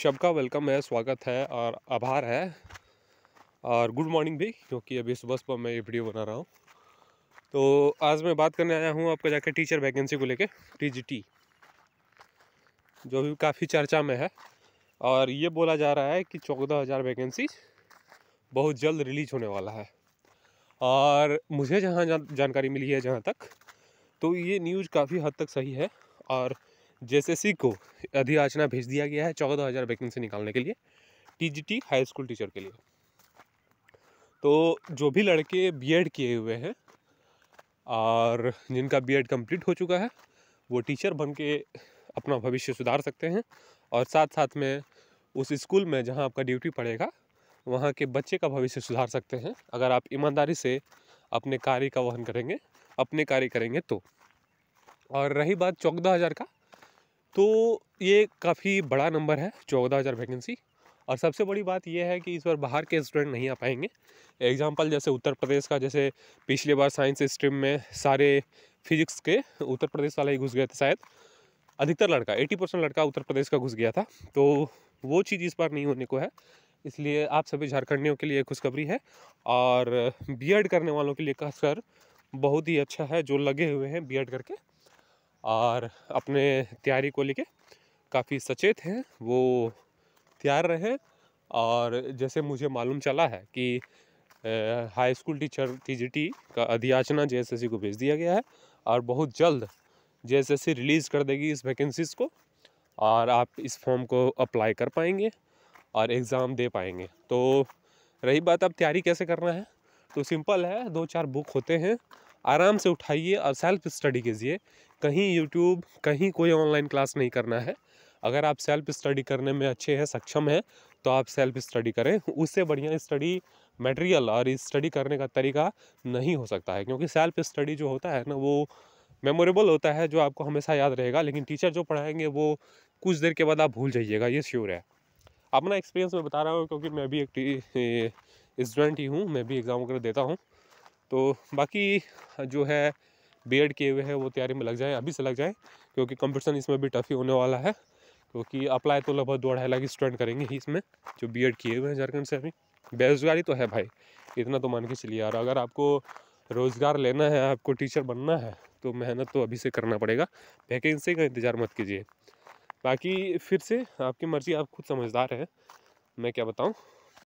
शब का वेलकम है स्वागत है और आभार है और गुड मॉर्निंग भी क्योंकि अभी सुबह सुबह मैं ये वीडियो बना रहा हूँ तो आज मैं बात करने आया हूँ आपका जाकर टीचर वैकेंसी को लेके टीजीटी जो भी काफ़ी चर्चा में है और ये बोला जा रहा है कि चौदह हज़ार वैकेंसी बहुत जल्द रिलीज होने वाला है और मुझे जहाँ जानकारी मिली है जहाँ तक तो ये न्यूज़ काफ़ी हद तक सही है और जेएसएससी को अधियाचना भेज दिया गया है चौदह हज़ार वैकेंसी निकालने के लिए टीजीटी हाई स्कूल टीचर के लिए तो जो भी लड़के बीएड किए हुए हैं और जिनका बीएड कंप्लीट हो चुका है वो टीचर बन के अपना भविष्य सुधार सकते हैं और साथ साथ में उस स्कूल में जहाँ आपका ड्यूटी पड़ेगा वहाँ के बच्चे का भविष्य सुधार सकते हैं अगर आप ईमानदारी से अपने कार्य का वहन करेंगे अपने कार्य करेंगे तो और रही बात चौदह हज़ार का तो ये काफ़ी बड़ा नंबर है चौदह हज़ार वैकेंसी और सबसे बड़ी बात यह है कि इस बार बाहर के स्टूडेंट नहीं आ पाएंगे एग्जाम्पल जैसे उत्तर प्रदेश का जैसे पिछले बार साइंस स्ट्रीम में सारे फिजिक्स के उत्तर प्रदेश वाले ही घुस गए थे शायद अधिकतर लड़का एटी परसेंट लड़का उत्तर प्रदेश का घुस गया था तो वो चीज़ इस बार नहीं होने को है इसलिए आप सभी झारखंडियों के लिए खुशखबरी है और बी करने वालों के लिए खासकर बहुत ही अच्छा है जो लगे हुए हैं बी करके और अपने तैयारी को लेके काफ़ी सचेत हैं वो तैयार रहे और जैसे मुझे मालूम चला है कि हाई स्कूल टीचर टीजीटी का अधियाचना जेएसएससी को भेज दिया गया है और बहुत जल्द जेएसएससी रिलीज़ कर देगी इस वैकेंसीज़ को और आप इस फॉर्म को अप्लाई कर पाएंगे और एग्ज़ाम दे पाएंगे तो रही बात अब तैयारी कैसे करना है तो सिंपल है दो चार बुक होते हैं आराम से उठाइए और सेल्फ स्टडी कीजिए कहीं यूट्यूब कहीं कोई ऑनलाइन क्लास नहीं करना है अगर आप सेल्फ स्टडी करने में अच्छे हैं सक्षम हैं तो आप सेल्फ स्टडी करें उससे बढ़िया स्टडी मटेरियल और स्टडी करने का तरीका नहीं हो सकता है क्योंकि सेल्फ स्टडी जो होता है ना वो मेमोरेबल होता है जो आपको हमेशा याद रहेगा लेकिन टीचर जो पढ़ाएंगे वो कुछ देर के बाद आप भूल जाइएगा ये श्योर है अपना एक्सपीरियंस मैं बता रहा हूँ क्योंकि मैं भी एक स्टूडेंट ही हूँ मैं भी एग्ज़ाम वगैरह देता हूँ तो बाकी जो है बी किए हुए हैं वो तैयारी में लग जाएँ अभी से लग जाएँ क्योंकि कंपटीशन इसमें भी टफ ही होने वाला है क्योंकि अप्लाई तो लगभग दो ढाई लाख स्टूडेंट करेंगे ही इसमें जो बी किए हुए हैं झारखंड से अभी बेरोजगारी तो है भाई इतना तो मान के चलिए और अगर आपको रोज़गार लेना है आपको टीचर बनना है तो मेहनत तो अभी से करना पड़ेगा वैकेंसी का इंतज़ार मत कीजिए बाकी फिर से आपकी मर्ज़ी आप खुद समझदार हैं मैं क्या बताऊँ